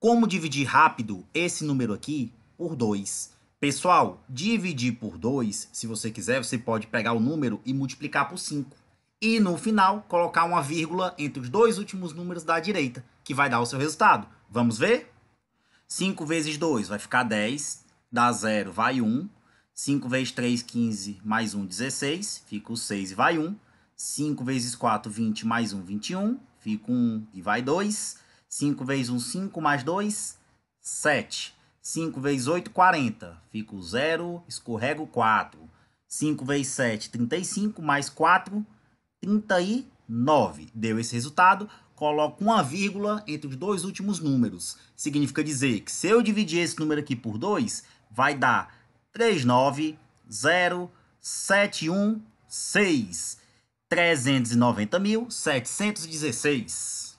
Como dividir rápido esse número aqui por 2? Pessoal, dividir por 2, se você quiser, você pode pegar o número e multiplicar por 5. E no final, colocar uma vírgula entre os dois últimos números da direita, que vai dar o seu resultado. Vamos ver? 5 vezes 2 vai ficar 10, dá 0, vai 1. 5 vezes 3, 15, mais 1, 16, fica o 6 e vai 1. 5 vezes 4, 20, mais 1, 21, fica 1 e vai 2. 5 vezes 1, 5, mais 2, 7. 5 vezes 8, 40. Fico 0, escorrego 4. 5 vezes 7, 35, mais 4, 39. Deu esse resultado, coloco uma vírgula entre os dois últimos números. Significa dizer que se eu dividir esse número aqui por 2, vai dar 3907116. 390.716.